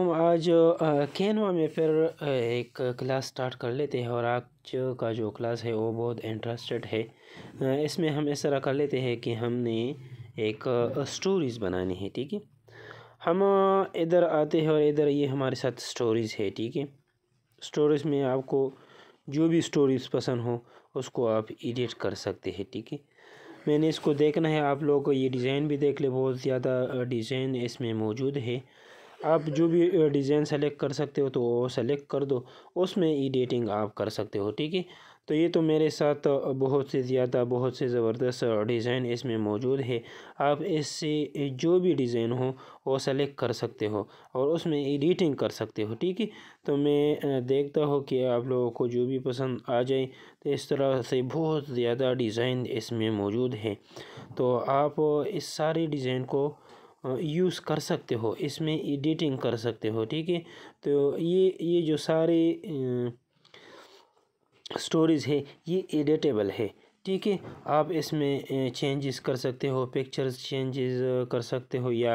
हम आज कैनवा में फिर एक क्लास स्टार्ट कर लेते हैं और आज का जो क्लास है वो बहुत इंटरेस्टेड है इसमें हम इस तरह कर लेते हैं कि हमने एक स्टोरीज़ बनानी है ठीक है हम इधर आते हैं और इधर ये हमारे साथ स्टोरीज़ है ठीक है स्टोरीज़ में आपको जो भी स्टोरीज़ पसंद हो उसको आप एडिट कर सकते हैं ठीक है मैंने इसको देखना है आप लोग ये डिज़ाइन भी देख ले बहुत ज़्यादा डिज़ाइन इसमें मौजूद है आप जो भी डिज़ाइन सेलेक्ट कर सकते हो तो वो सेलेक्ट कर दो उसमें एडिटिंग आप कर सकते हो ठीक है तो ये तो मेरे साथ बहुत से ज़्यादा बहुत से ज़बरदस्त डिज़ाइन इसमें मौजूद है आप इससे जो भी डिज़ाइन हो वो सेलेक्ट कर सकते हो और उसमें एडिटिंग कर सकते हो ठीक है तो मैं देखता हूँ कि आप लोगों को जो भी पसंद आ जाए तो इस तरह से बहुत ज़्यादा डिज़ाइन इसमें मौजूद है तो आप इस सारे डिज़ाइन को यूज़ कर सकते हो इसमें एडिटिंग कर सकते हो ठीक है तो ये ये जो सारे स्टोरीज़ है ये एडिटेबल है ठीक है आप इसमें चेंजेस कर सकते हो पिक्चर्स चेंजेस कर सकते हो या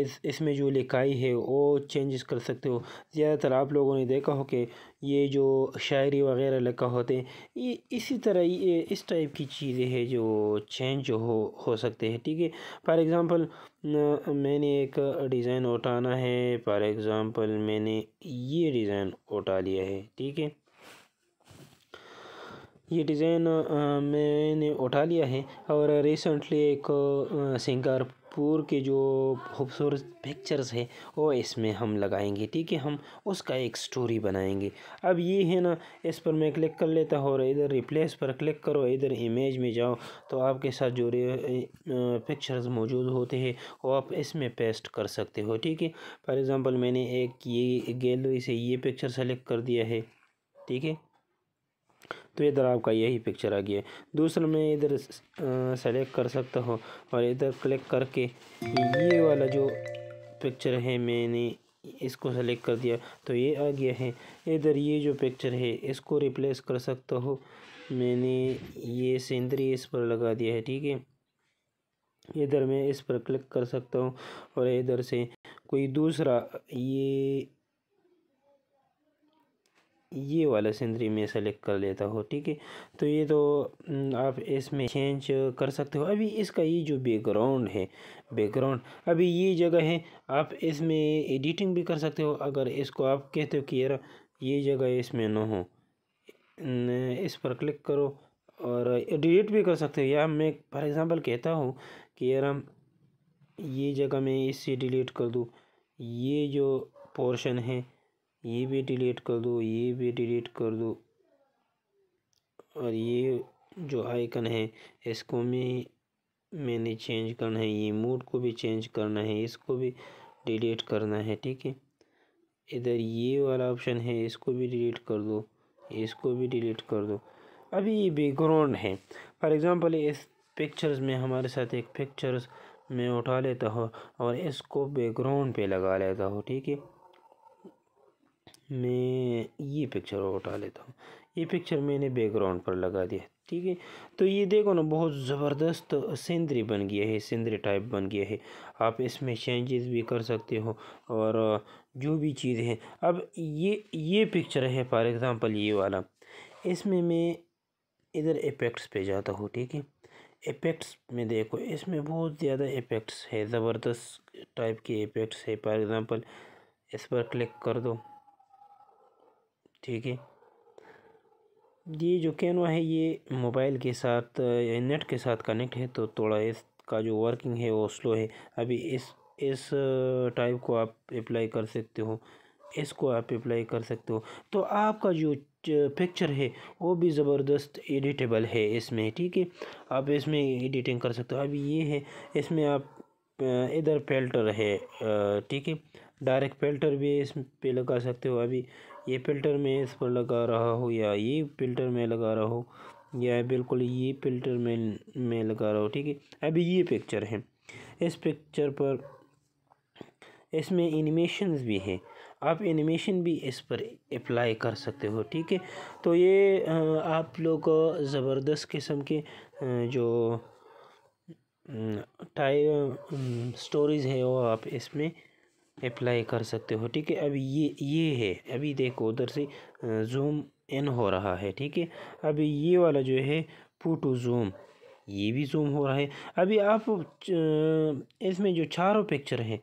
इस इसमें जो लिखाई है वो चेंजेस कर सकते हो ज़्यादातर आप लोगों ने देखा हो कि ये जो शायरी वगैरह लिखा होते हैं ये इसी तरह ये इस टाइप की चीज़ें हैं जो चेंज हो हो सकते हैं ठीक है फॉर एग्ज़ाम्पल मैंने एक डिज़ाइन उठाना है फॉर एग्ज़ाम्पल मैंने ये डिज़ाइन उठा लिया है ठीक है ये डिज़ाइन मैंने उठा लिया है और रिसेंटली एक सिंगारपुर के जो खूबसूरत पिक्चर्स है वो इसमें हम लगाएंगे ठीक है हम उसका एक स्टोरी बनाएंगे अब ये है ना इस पर मैं क्लिक कर लेता हूँ और इधर रिप्लेस पर क्लिक करो इधर इमेज में जाओ तो आपके साथ जो पिक्चर्स मौजूद होते हैं वो आप इसमें पेस्ट कर सकते हो ठीक है फॉर एग्ज़ाम्पल मैंने एक ये गैलरी से ये पिक्चर सेलेक्ट कर दिया है ठीक है तो इधर आपका यही पिक्चर आ गया दूसरा मैं इधर सेलेक्ट कर सकता हूँ और इधर क्लिक करके ये वाला जो पिक्चर है मैंने इसको सेलेक्ट कर दिया तो ये आ गया है इधर ये जो पिक्चर है इसको रिप्लेस कर सकता हो मैंने ये सेंदरी इस पर लगा दिया है ठीक है इधर मैं इस पर क्लिक कर सकता हूँ और इधर से कोई दूसरा ये ये वाला सिंदरी में सेलेक्ट कर लेता हो ठीक है तो ये तो हम्म, आप इसमें चेंज कर सकते हो अभी इसका ये जो बैकग्राउंड है बैकग्राउंड अभी ये जगह है आप इसमें एडिटिंग भी कर सकते हो अगर इसको आप कहते हो कि यार ये जगह इसमें ना हो इस पर क्लिक करो और एडिट भी कर सकते हो या मैं फॉर एग्ज़ाम्पल कहता हूँ कि यार ये जगह मैं इससे डिलीट कर दूँ ये जो पोर्शन है ये भी डिलीट कर दो ये भी डिलीट कर दो और ये जो आइकन है इसको मैं मैंने चेंज करना है ये मूड को भी चेंज करना है इसको भी डिलीट करना है ठीक है इधर ये वाला ऑप्शन है इसको भी डिलीट कर दो इसको भी डिलीट कर दो अभी ये बैकग्राउंड है फॉर एग्ज़ाम्पल इस पिक्चर्स में हमारे साथ एक पिक्चर्स में उठा लेता हूँ और इसको बैकग्राउंड पे लगा लेता हो ठीक है मैं ये पिक्चर उठा लेता हूँ ये पिक्चर मैंने बैकग्राउंड पर लगा दिया ठीक है तो ये देखो ना बहुत ज़बरदस्त सेंद्री बन गया है सेंद्री टाइप बन गया है आप इसमें चेंजेस भी कर सकते हो और जो भी चीज़ है अब ये ये पिक्चर है फॉर एग्ज़ाम्पल ये वाला इसमें मैं इधर इफेक्ट्स पे जाता हूँ ठीक है इफेक्ट्स में देखो इसमें बहुत ज़्यादा इफेक्ट्स है ज़बरदस्त टाइप के इफेक्ट्स है फॉर एग्ज़ाम्पल इस पर क्लिक कर दो ठीक है ये जो कैनवा है ये मोबाइल के साथ नेट के साथ कनेक्ट है तो थोड़ा इसका जो वर्किंग है वो स्लो है अभी इस इस टाइप को आप अप्लाई कर सकते हो इसको आप अप्लाई कर सकते हो तो आपका जो पिक्चर है वो भी ज़बरदस्त एडिटेबल है इसमें ठीक है आप इसमें एडिटिंग कर सकते हो अभी ये है इसमें आप इधर फिल्टर है ठीक है डायरेक्ट फिल्टर भी इस पे लगा सकते हो अभी ये फिल्टर मैं इस पर लगा रहा हूँ या ये फिल्टर मैं लगा रहा हूँ या बिल्कुल ये फिल्टर मैं मैं लगा रहा हूँ ठीक है अभी ये पिक्चर है इस पिक्चर पर इसमें एनिमेशंस भी हैं आप एनिमेशन भी इस पर अप्लाई कर सकते हो ठीक है तो ये आप लोग ज़बरदस्त किस्म के जो टाइम स्टोरीज़ है वो आप इसमें अप्लाई कर सकते हो ठीक है अब ये ये है अभी देखो उधर से जूम इन हो रहा है ठीक है अभी ये वाला जो है पुटू जूम ये भी जूम हो रहा है अभी आप इसमें जो चारों पिक्चर हैं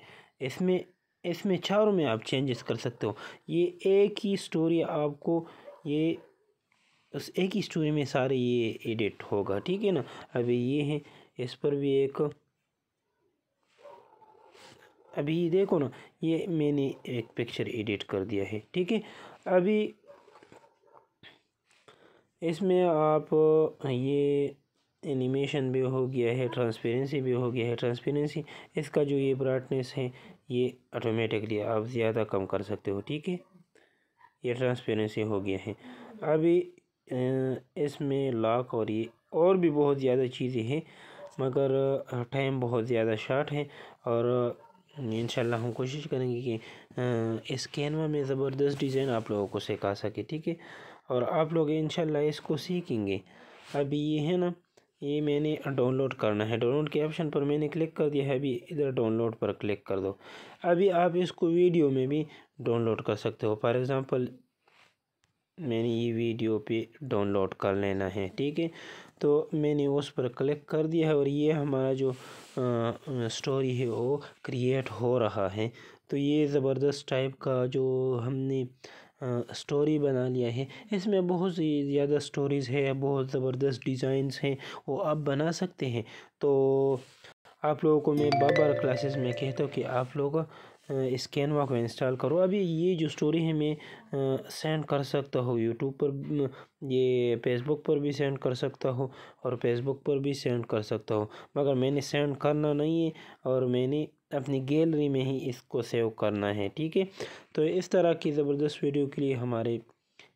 इसमें इसमें चारों में आप चेंजेस कर सकते हो ये एक ही स्टोरी आपको ये उस एक ही स्टोरी में सारे ये एडिट होगा ठीक है ना अभी ये है इस पर भी एक अभी देखो ना ये मैंने एक पिक्चर एडिट कर दिया है ठीक है अभी इसमें आप ये एनिमेशन भी हो गया है ट्रांसपेरेंसी भी हो गया है ट्रांसपेरेंसी इसका जो ये ब्राइटनेस है ये ऑटोमेटिकली आप ज़्यादा कम कर सकते हो ठीक है ये ट्रांसपेरेंसी हो गया है अभी इसमें लॉक और ये और भी बहुत ज़्यादा चीज़ें हैं मगर टाइम बहुत ज़्यादा शार्ट है और इन हम कोशिश करेंगे कि इस कैनवा में ज़बरदस्त डिज़ाइन आप लोगों को सिखा सके ठीक है और आप लोग इन इसको सीखेंगे अभी ये है ना ये मैंने डाउनलोड करना है डाउनलोड के ऑप्शन पर मैंने क्लिक कर दिया है अभी इधर डाउनलोड पर क्लिक कर दो अभी आप इसको वीडियो में भी डाउनलोड कर सकते हो फॉर एग्ज़ाम्पल मैंने ये वीडियो पे डाउनलोड कर लेना है ठीक है तो मैंने उस पर क्लिक कर दिया है और ये हमारा जो आ, स्टोरी है वो क्रिएट हो रहा है तो ये ज़बरदस्त टाइप का जो हमने स्टोरी बना लिया है इसमें बहुत ही ज़्यादा स्टोरीज़ है बहुत ज़बरदस्त डिज़ाइंस हैं वो आप बना सकते हैं तो आप लोगों को मैं बार बार क्लासेस में कहता हूँ कि आप लोग स्कैन वॉक में इंस्टॉल करो अभी ये जो स्टोरी है मैं सेंड कर सकता हूँ यूट्यूब पर ये फेसबुक पर भी सेंड कर सकता हूँ और फेसबुक पर भी सेंड कर सकता हूँ मगर मैंने सेंड करना नहीं है और मैंने अपनी गैलरी में ही इसको सेव करना है ठीक है तो इस तरह की ज़बरदस्त वीडियो के लिए हमारे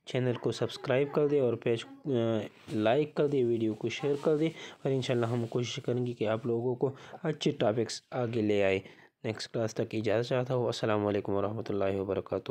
चैनल को सब्सक्राइब कर दे और पेज लाइक कर दे वीडियो को शेयर कर दे और इंशाल्लाह हम कोशिश करेंगे कि आप लोगों को अच्छे टॉपिक्स आगे ले आए नेक्स्ट क्लास तक इजाज़त चाहता हूँ असल वरहमल वर्का